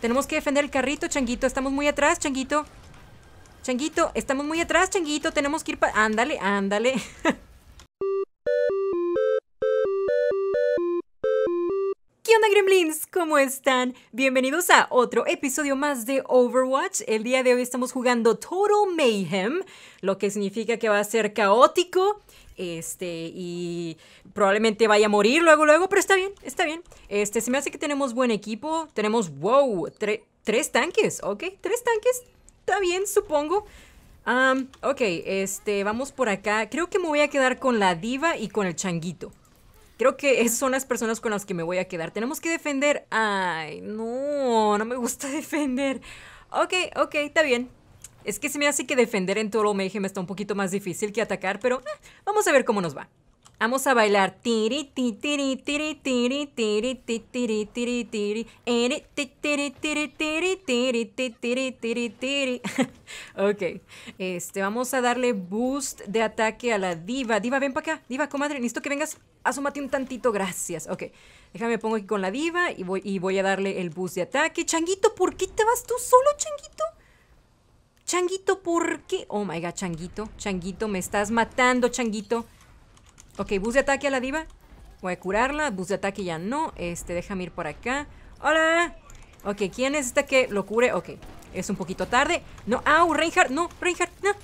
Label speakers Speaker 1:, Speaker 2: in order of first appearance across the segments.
Speaker 1: Tenemos que defender el carrito, Changuito. Estamos muy atrás, Changuito. Changuito, estamos muy atrás, Changuito. Tenemos que ir para... Ándale, ándale. ¿Qué onda gremlins? ¿Cómo están? Bienvenidos a otro episodio más de Overwatch. El día de hoy estamos jugando Total Mayhem, lo que significa que va a ser caótico. Este, y probablemente vaya a morir luego, luego, pero está bien, está bien. Este, se me hace que tenemos buen equipo. Tenemos, wow, tres tanques, ok, tres tanques. Está bien, supongo. ok, este, vamos por acá. Creo que me voy a quedar con la diva y con el changuito. Creo que son las personas con las que me voy a quedar. Tenemos que defender. Ay, no, no me gusta defender. Ok, ok, está bien. Es que se me hace que defender en todo Toro me está un poquito más difícil que atacar, pero eh, vamos a ver cómo nos va. Vamos a bailar. Ok. Este, vamos a darle boost de ataque a la diva. Diva, ven para acá. Diva, comadre, necesito que vengas. Asómate un tantito, gracias. Ok. Déjame, pongo aquí con la diva y voy, y voy a darle el boost de ataque. Changuito, ¿por qué te vas tú solo, Changuito? Changuito, ¿por qué? Oh my god, Changuito. Changuito, me estás matando, Changuito. Ok, bus de ataque a la diva. Voy a curarla. Bus de ataque ya no. Este, déjame ir por acá. ¡Hola! Ok, ¿quién es esta que lo cure? Ok, es un poquito tarde. No, ¡au! Reinhardt, no, Reinhardt. No,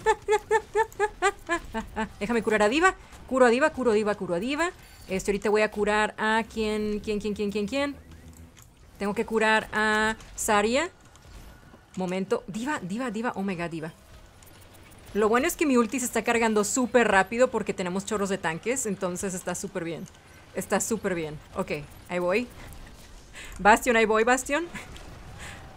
Speaker 1: déjame curar a Diva. Curo a Diva, curo a Diva, curo a Diva. Este, ahorita voy a curar a quién, quién, quién, quién, quién, quién. Tengo que curar a Saria. Momento. Diva, Diva, Diva, Omega, Diva. Lo bueno es que mi ulti se está cargando súper rápido porque tenemos chorros de tanques, entonces está súper bien. Está súper bien. Ok, ahí voy. Bastion, ahí voy, Bastion.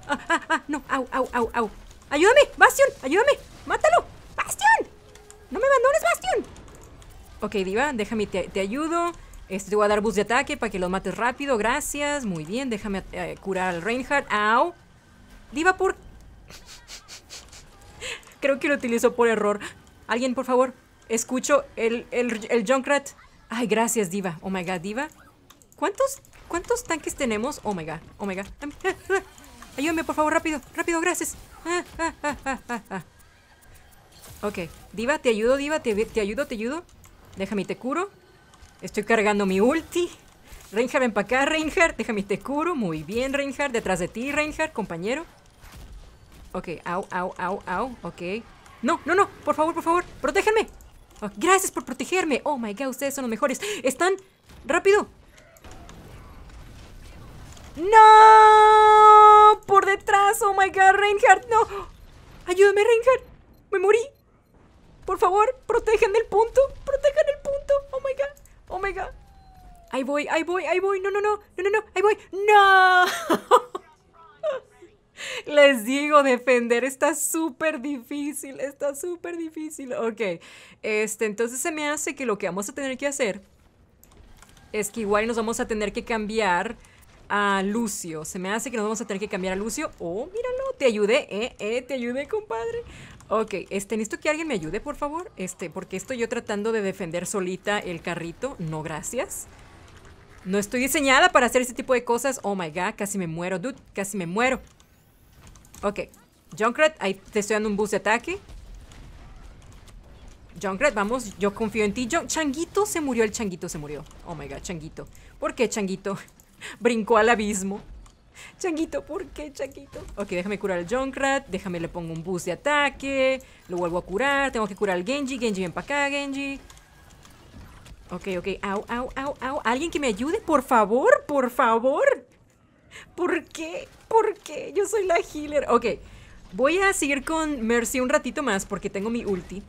Speaker 1: Ah, ah, ah, no, au, au, au, au. Ayúdame, Bastion, ayúdame. Mátalo, Bastion. No me abandones, Bastion. Ok, Diva, déjame, te, ayudo. Este, te voy a dar bus de ataque para que los mates rápido, gracias. Muy bien, déjame eh, curar al Reinhardt. ¡Au! Diva, por... Creo que lo utilizó por error. Alguien, por favor, escucho el, el, el Junkrat. Ay, gracias, Diva. Oh my Diva. ¿Cuántos, cuántos tanques tenemos? Oh Omega. Ayúdame, por favor, rápido, rápido, gracias. Ok, Diva, te ayudo, Diva, te, ayudo, te ayudo. Déjame te curo. Estoy cargando mi ulti. Reinhardt, ven para acá, Reinhardt. Déjame te curo. Muy bien, Reinhardt. Detrás de ti, Reinhardt, compañero. Ok, au, au, au, au. Ok. No, no, no. Por favor, por favor. protéjenme. Ah, gracias por protegerme. Oh my god, ustedes son los mejores. Están. ¡Rápido! ¡No! ¡Por detrás! ¡Oh my god, Reinhardt! ¡No! ¡Ayúdame, Reinhardt! ¡Me morí! Por favor, protejan el punto. Protejan el punto. Oh my god. Oh my god. Ahí voy, ahí voy, ahí voy. No, no, no. No, no, no. Ahí voy. ¡No! Les digo, defender está súper difícil, está súper difícil. Ok, este, entonces se me hace que lo que vamos a tener que hacer es que igual nos vamos a tener que cambiar a Lucio. Se me hace que nos vamos a tener que cambiar a Lucio. Oh, míralo, te ayudé, eh, eh, te ayudé, compadre. Ok, este, necesito que alguien me ayude, por favor. Este, porque estoy yo tratando de defender solita el carrito. No, gracias. No estoy diseñada para hacer este tipo de cosas. Oh my god, casi me muero, dude. Casi me muero. Ok. Junkrat, ahí te estoy dando un boost de ataque. Junkrat, vamos, yo confío en ti. changuito se murió, el changuito se murió. Oh my god, changuito. ¿Por qué changuito? Brincó al abismo. Changuito, ¿por qué, Changuito? Ok, déjame curar al Junkrat, déjame le pongo un boost de ataque, lo vuelvo a curar, tengo que curar al Genji, Genji ven para acá, Genji. Ok, ok, au, au, au, au. ¿Alguien que me ayude? Por favor, por favor. ¿Por qué? ¿Por qué? Yo soy la healer. Ok, voy a seguir con Mercy un ratito más porque tengo mi ulti.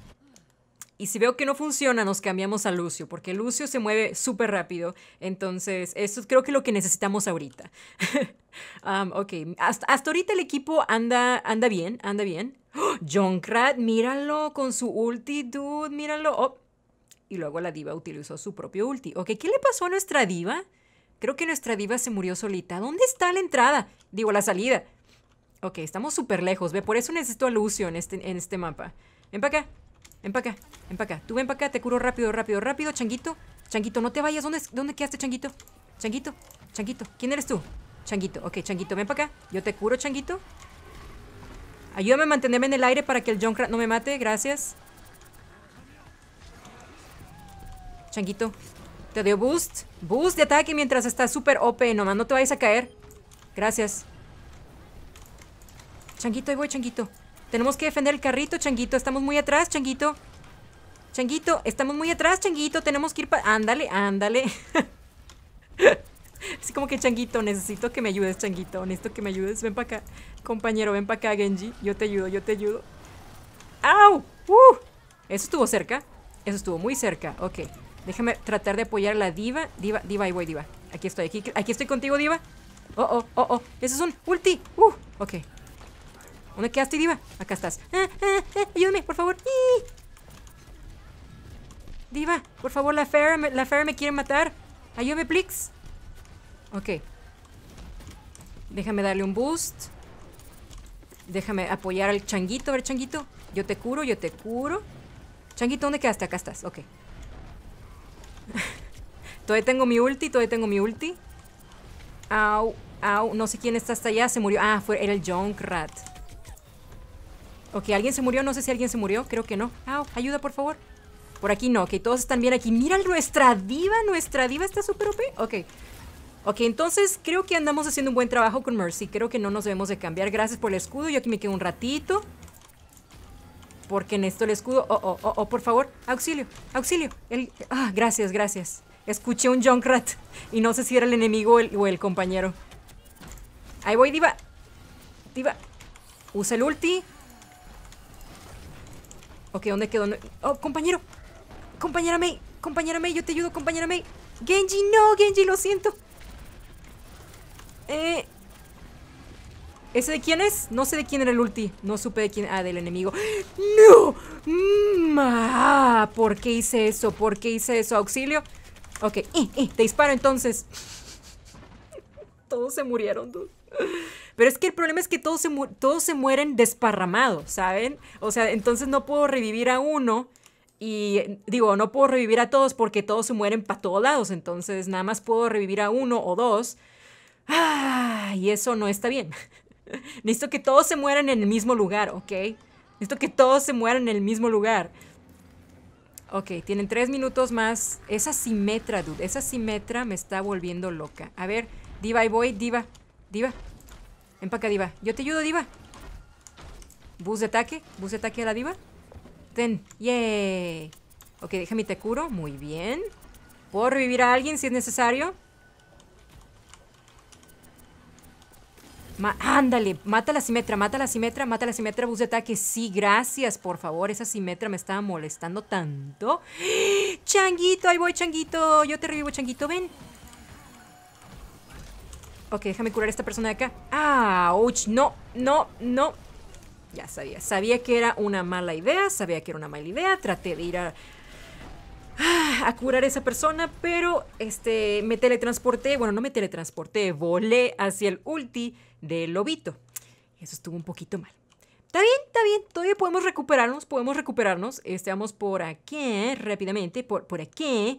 Speaker 1: Y si veo que no funciona, nos cambiamos a Lucio, porque Lucio se mueve súper rápido. Entonces, eso creo que es lo que necesitamos ahorita. Um, ok, hasta, ahorita el equipo anda, anda bien, anda bien. ¡Oh! Junkrat, míralo con su ulti, dude, míralo. Oh. Y luego la diva utilizó su propio ulti. Ok, ¿qué le pasó a nuestra diva? Creo que nuestra diva se murió solita. ¿Dónde está la entrada? Digo, la salida. Ok, estamos súper lejos. Ve, por eso necesito alusión este, en este, mapa. Ven para acá. Ven para acá. Ven para acá. Tú ven para acá. Te curo rápido, rápido, rápido, changuito. Changuito, no te vayas. ¿Dónde, dónde quedaste, changuito? Changuito. Changuito. ¿Quién eres tú? Changuito. Ok, changuito, ven para acá. Yo te curo, changuito. Ayúdame a mantenerme en el aire para que el Junkrat no me mate. Gracias. Changuito, te dio boost. Boost de ataque mientras está súper OP. Nomás no te vayas a caer. Gracias. Changuito, ahí voy, Changuito. Tenemos que defender el carrito, Changuito. Estamos muy atrás, Changuito. Changuito, estamos muy atrás, Changuito. Tenemos que ir para... Ándale, ándale. Así como que, Changuito, necesito que me ayudes, Changuito. Necesito que me ayudes. Ven para acá. Compañero, ven para acá, Genji. Yo te ayudo, yo te ayudo. ¡Au! ¡Uh! Eso estuvo cerca. Eso estuvo muy cerca. Ok. Déjame tratar de apoyar a la diva. Diva, diva, ahí voy, diva. Aquí estoy, aquí, aquí estoy contigo, diva. Oh, oh, oh, oh. Ese es un ulti. Uh, ok. ¿Dónde quedaste, diva? Acá estás. Ah, ah, ah, ayúdame, por favor. Diva, por favor, la fair, la me quiere matar. Ayúdame, Plix. Ok. Déjame darle un boost. Déjame apoyar al changuito. A ver, changuito. Yo te curo, yo te curo. Changuito, ¿dónde quedaste? Acá estás. Ok. Todavía tengo mi ulti, todavía tengo mi ulti. Au, au. No sé quién está hasta allá. Se murió. Ah, fue, era el Junkrat. Ok, alguien se murió. No sé si alguien se murió. Creo que no. Au, ayuda, por favor. Por aquí no. Ok, todos están bien aquí. Mira nuestra diva. Nuestra diva está súper OP. Ok. Ok, entonces creo que andamos haciendo un buen trabajo con Mercy. Creo que no nos debemos de cambiar. Gracias por el escudo. Yo aquí me quedo un ratito. Porque en esto el escudo. Oh, oh, oh, oh, por favor. Auxilio, auxilio. El... Ah, gracias, gracias escuché un Junkrat y no sé si era el enemigo o el, compañero. Ahí voy, Diva. Diva. Usa el ulti. Ok, ¿dónde quedó? Oh, compañero. Compañera May. Compañera May, yo te ayudo, compañera May. Genji, no, Genji, lo siento. Eh, ¿Ese de quién es? No sé de quién era el ulti. No supe de quién. Ah, del enemigo. ¡No! Mm, ah, ¿Por qué hice eso? ¿Por qué hice eso? ¡Auxilio! Ok, te disparo entonces. todos se murieron, Pero es que el problema es que todos se, mueren desparramados, ¿saben? O sea, entonces no puedo revivir a uno. Y digo, no puedo revivir a todos porque todos se mueren para todos lados. Entonces nada más puedo revivir a uno o dos. Ah, y eso no está bien. Necesito que todos se mueran en el mismo lugar, ¿ok? Necesito que todos se mueran en el mismo lugar. Ok, tienen tres minutos más. Esa simetra, dude. Esa simetra me está volviendo loca. A ver, diva, ahí voy. Diva, diva. Empaca, diva. Yo te ayudo, diva. Bus de ataque. Bus de ataque a la diva. Ten. Yay. Ok, déjame te curo. Muy bien. ¿Puedo revivir a alguien si es necesario? ándale, mata la simetra, mata la simetra, mata la simetra, bus de ataque. Sí, gracias, por favor. Esa simetra me estaba molestando tanto. Changuito, ahí voy, changuito. Yo te revivo, changuito, ven. Ok, déjame curar a esta persona de acá. ¡Ah! ¡Ouch! No, no, no. Ya sabía. Sabía que era una mala idea. Sabía que era una mala idea. Traté de ir a a curar a esa persona, pero este, me teletransporté, bueno, no me teletransporté, volé hacia el ulti del lobito. Eso estuvo un poquito mal. Está bien, está bien, todavía podemos recuperarnos, podemos recuperarnos. vamos por aquí, rápidamente, por, por aquí.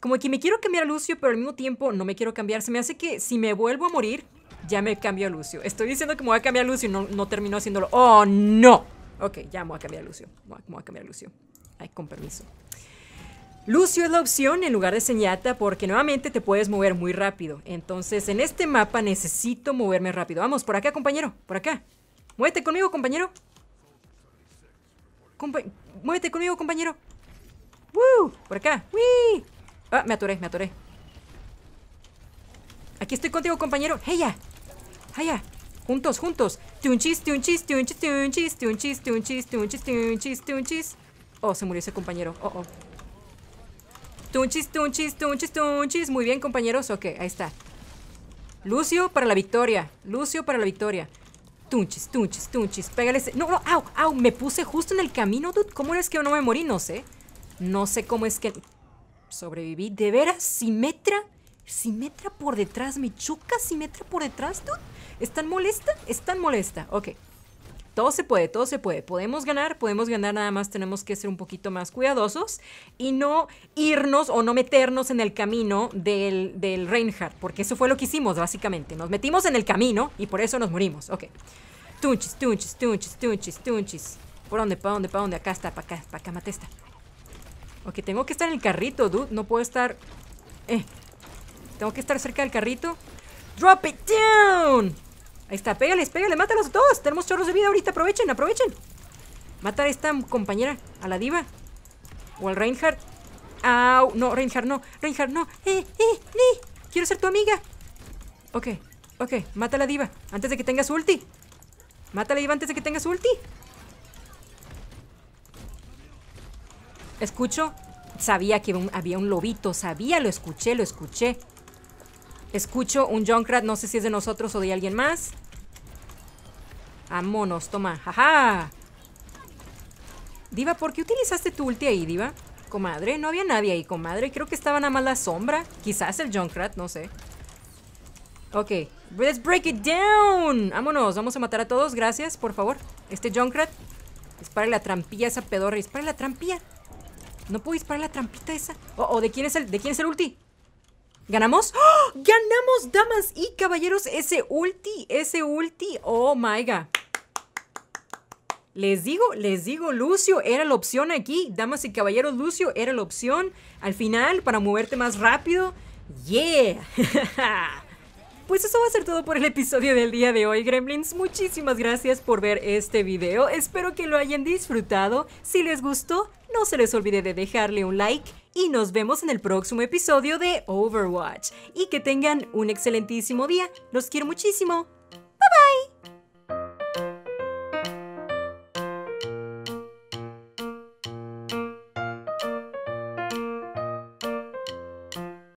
Speaker 1: Como que me quiero cambiar a Lucio, pero al mismo tiempo no me quiero cambiar. Se me hace que si me vuelvo a morir, ya me cambio a Lucio. Estoy diciendo que me voy a cambiar a Lucio y no, no termino haciéndolo. ¡Oh, no! Ok, ya me voy a cambiar a Lucio. voy a, me voy a cambiar a Lucio. Ay, con permiso. Lucio es la opción en lugar de Señata porque nuevamente te puedes mover muy rápido. Entonces, en este mapa necesito moverme rápido. Vamos, por acá, compañero, por acá. Muévete conmigo, compañero. muévete conmigo, compañero. ¡Woo! Por acá. ¡Wii! Ah, me atoré, me atoré. Aquí estoy contigo, compañero. ¡Heya! ¡Heya! Juntos, juntos. Tunchis, un tunchis, tunchis, tunchis, un tunchis, un tunchis. Oh, se murió ese compañero. Oh, oh. Tunchis, tunchis, tunchis, tunchis. Muy bien, compañeros. Ok, ahí está. Lucio para la victoria. Lucio para la victoria. Tunchis, tunchis, tunchis. Pégale. No, no, au, au. Me puse justo en el camino, dude. ¿Cómo es que no me morí? No sé. No sé cómo es que sobreviví. ¿De veras? ¿Simetra? ¿Simetra por detrás? ¿Me choca Simetra por detrás, dude? ¿Están molesta? ¿Están molesta? Ok todo se puede, todo se puede. Podemos ganar, podemos ganar, nada más tenemos que ser un poquito más cuidadosos y no irnos o no meternos en el camino del, del Reinhardt, porque eso fue lo que hicimos básicamente. Nos metimos en el camino y por eso nos morimos. Ok. Tunchis, tunchis, tunchis, tunchis, tunchis. ¿Por dónde? ¿Para dónde? ¿Para dónde? Acá está, para acá, para acá, mate Ok, tengo que estar en el carrito, dude. No puedo estar... Eh. Tengo que estar cerca del carrito. ¡Drop it down! Ahí está, pégales, pégale, mátalos a todos. Tenemos chorros de vida ahorita, aprovechen, aprovechen. Matar a esta compañera, a la diva. O al Reinhardt. Au, no, Reinhardt no, Reinhardt no. Eh, eh, ni. Eh. Quiero ser tu amiga. Ok, ok, mata a la diva antes de que tenga su ulti. Mata a la diva antes de que tenga su ulti. Escucho. Sabía que había un lobito, sabía, lo escuché, lo escuché. Escucho un Junkrat, no sé si es de nosotros o de alguien más. Vámonos, toma. jaja. Diva, ¿por qué utilizaste tu ulti ahí, Diva? Comadre, no había nadie ahí, comadre. Creo que estaban nada más la sombra. Quizás el Junkrat, no sé. Ok, let's break it down. Vámonos, vamos a matar a todos. Gracias, por favor. Este Junkrat, dispara la trampilla esa pedorra. Dispara la trampilla. No puedo disparar la trampita esa. Oh, oh, ¿de quién es el, de quién es el ulti? ¿Ganamos? ¡Oh! ¡Ganamos, damas y caballeros! Ese ulti, ese ulti. Oh my god. Les digo, les digo, Lucio era la opción aquí. Damas y caballeros, Lucio era la opción al final para moverte más rápido. ¡Yeah! Pues eso va a ser todo por el episodio del día de hoy, Gremlins. Muchísimas gracias por ver este video. Espero que lo hayan disfrutado. Si les gustó, no se les olvide de dejarle un like y nos vemos en el próximo episodio de Overwatch. Y que tengan un excelentísimo día. Los quiero muchísimo. Bye bye.